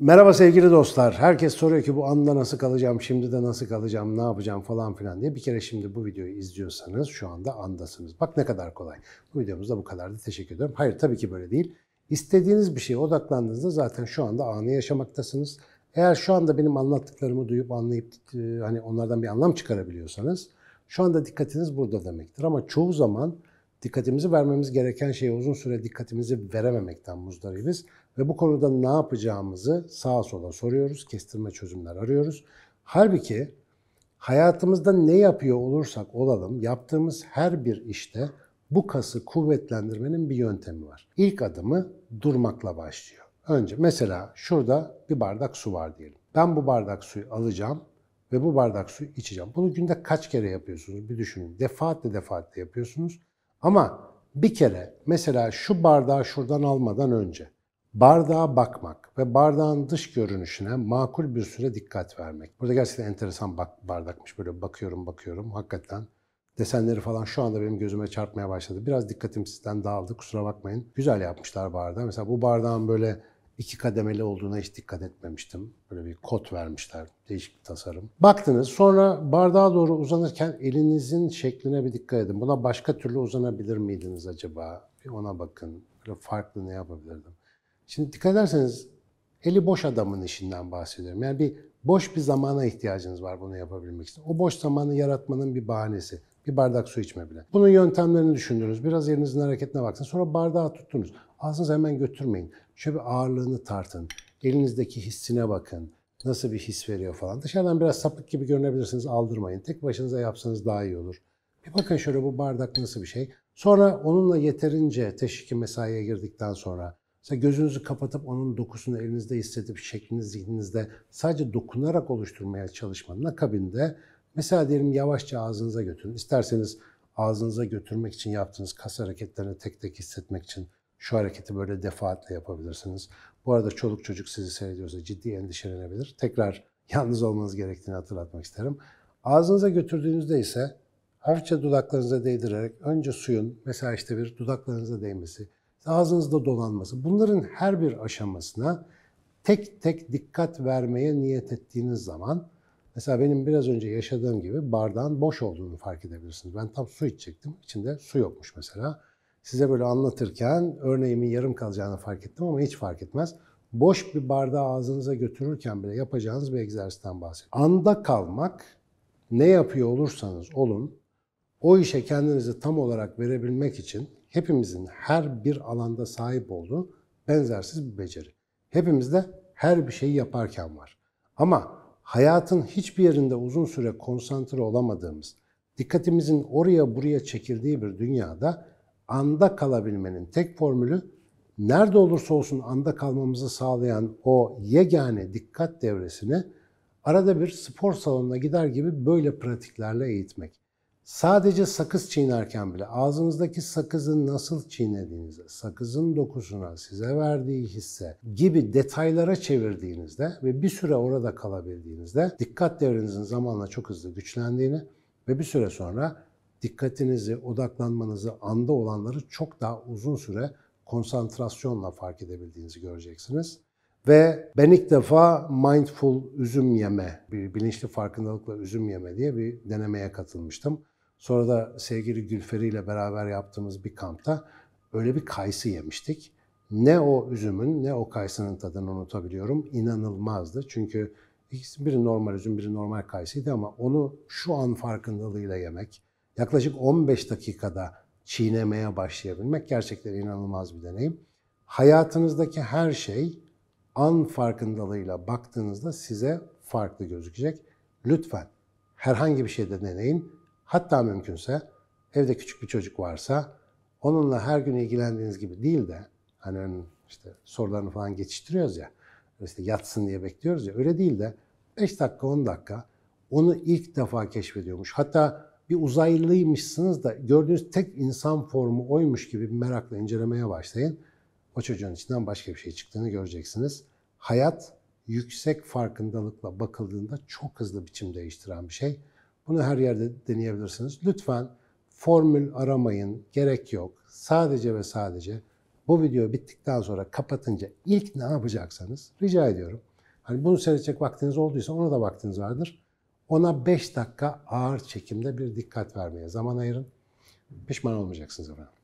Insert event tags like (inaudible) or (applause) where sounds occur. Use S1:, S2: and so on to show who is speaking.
S1: Merhaba sevgili dostlar. Herkes soruyor ki bu anda nasıl kalacağım, şimdi de nasıl kalacağım, ne yapacağım falan filan diye. Bir kere şimdi bu videoyu izliyorsanız şu anda andasınız. Bak ne kadar kolay. Bu videomuzda bu kadardı. Teşekkür ederim. Hayır tabii ki böyle değil. İstediğiniz bir şeye odaklandığınızda zaten şu anda anı yaşamaktasınız. Eğer şu anda benim anlattıklarımı duyup anlayıp e, hani onlardan bir anlam çıkarabiliyorsanız şu anda dikkatiniz burada demektir. Ama çoğu zaman dikkatimizi vermemiz gereken şeye uzun süre dikkatimizi verememekten muzdaribiz. Ve bu konuda ne yapacağımızı sağa sola soruyoruz, kestirme çözümler arıyoruz. Halbuki hayatımızda ne yapıyor olursak olalım, yaptığımız her bir işte bu kası kuvvetlendirmenin bir yöntemi var. İlk adımı durmakla başlıyor. Önce mesela şurada bir bardak su var diyelim. Ben bu bardak suyu alacağım ve bu bardak suyu içeceğim. Bunu günde kaç kere yapıyorsunuz bir düşünün. Defaatle defaatle yapıyorsunuz. Ama bir kere mesela şu bardağı şuradan almadan önce bardağa bakmak ve bardağın dış görünüşüne makul bir süre dikkat vermek. Burada gerçekten enteresan bak bardakmış. Böyle bakıyorum bakıyorum. Hakikaten desenleri falan şu anda benim gözüme çarpmaya başladı. Biraz dikkatim sizden dağıldı. Kusura bakmayın. Güzel yapmışlar bardağı. Mesela bu bardağın böyle iki kademeli olduğuna hiç dikkat etmemiştim. Böyle bir kod vermişler, değişik bir tasarım. Baktınız sonra bardağa doğru uzanırken elinizin şekline bir dikkat edin. Buna başka türlü uzanabilir miydiniz acaba? Bir ona bakın. Böyle farklı ne yapabilirdim? Şimdi dikkat ederseniz eli boş adamın işinden bahsediyorum. Yani bir boş bir zamana ihtiyacınız var bunu yapabilmek için. O boş zamanı yaratmanın bir bahanesi. Bir bardak su içme bile. Bunun yöntemlerini düşündünüz. Biraz yerinizin hareketine baksın. Sonra bardağı tuttunuz. Ağzınızı hemen götürmeyin. Şöyle bir ağırlığını tartın. Elinizdeki hissine bakın. Nasıl bir his veriyor falan. Dışarıdan biraz sapık gibi görünebilirsiniz. Aldırmayın. Tek başınıza yapsanız daha iyi olur. Bir bakın şöyle bu bardak nasıl bir şey. Sonra onunla yeterince teşhiki mesaiye girdikten sonra mesela gözünüzü kapatıp onun dokusunu elinizde hissedip şeklini zihninizde sadece dokunarak oluşturmaya çalışmanın akabinde Mesela diyelim yavaşça ağzınıza götürün. İsterseniz ağzınıza götürmek için yaptığınız kas hareketlerini tek tek hissetmek için şu hareketi böyle defaatle yapabilirsiniz. Bu arada çoluk çocuk sizi seyrediyorsa ciddi endişelenebilir. Tekrar (laughs) yalnız olmanız gerektiğini hatırlatmak isterim. Ağzınıza götürdüğünüzde ise hafifçe dudaklarınıza değdirerek önce suyun mesela işte bir dudaklarınıza değmesi, ağzınızda dolanması bunların her bir aşamasına tek tek dikkat vermeye niyet ettiğiniz zaman Mesela benim biraz önce yaşadığım gibi bardağın boş olduğunu fark edebilirsiniz. Ben tam su içecektim. İçinde su yokmuş mesela. Size böyle anlatırken örneğimin yarım kalacağını fark ettim ama hiç fark etmez. Boş bir bardağı ağzınıza götürürken bile yapacağınız bir egzersizden bahsediyorum. Anda kalmak ne yapıyor olursanız olun o işe kendinizi tam olarak verebilmek için hepimizin her bir alanda sahip olduğu benzersiz bir beceri. Hepimizde her bir şeyi yaparken var. Ama hayatın hiçbir yerinde uzun süre konsantre olamadığımız, dikkatimizin oraya buraya çekildiği bir dünyada anda kalabilmenin tek formülü nerede olursa olsun anda kalmamızı sağlayan o yegane dikkat devresini arada bir spor salonuna gider gibi böyle pratiklerle eğitmek. Sadece sakız çiğnerken bile ağzınızdaki sakızın nasıl çiğnediğinize, sakızın dokusuna, size verdiği hisse gibi detaylara çevirdiğinizde ve bir süre orada kalabildiğinizde dikkat devrinizin zamanla çok hızlı güçlendiğini ve bir süre sonra dikkatinizi, odaklanmanızı, anda olanları çok daha uzun süre konsantrasyonla fark edebildiğinizi göreceksiniz. Ve ben ilk defa mindful üzüm yeme, bir bilinçli farkındalıkla üzüm yeme diye bir denemeye katılmıştım. Sonra da sevgili Gülferi ile beraber yaptığımız bir kampta öyle bir kayısı yemiştik. Ne o üzümün ne o kayısının tadını unutabiliyorum. İnanılmazdı. Çünkü ikisi biri normal üzüm, biri normal kayısıydı ama onu şu an farkındalığıyla yemek, yaklaşık 15 dakikada çiğnemeye başlayabilmek gerçekten inanılmaz bir deneyim. Hayatınızdaki her şey an farkındalığıyla baktığınızda size farklı gözükecek. Lütfen herhangi bir şeyde deneyin Hatta mümkünse evde küçük bir çocuk varsa onunla her gün ilgilendiğiniz gibi değil de hani işte sorularını falan geçiştiriyoruz ya işte yatsın diye bekliyoruz ya öyle değil de 5 dakika 10 dakika onu ilk defa keşfediyormuş. Hatta bir uzaylıymışsınız da gördüğünüz tek insan formu oymuş gibi bir merakla incelemeye başlayın. O çocuğun içinden başka bir şey çıktığını göreceksiniz. Hayat yüksek farkındalıkla bakıldığında çok hızlı biçim değiştiren bir şey. Bunu her yerde deneyebilirsiniz. Lütfen formül aramayın, gerek yok. Sadece ve sadece bu video bittikten sonra kapatınca ilk ne yapacaksanız rica ediyorum. Hani bunu seyredecek vaktiniz olduysa ona da vaktiniz vardır. Ona 5 dakika ağır çekimde bir dikkat vermeye zaman ayırın. Pişman olmayacaksınız efendim.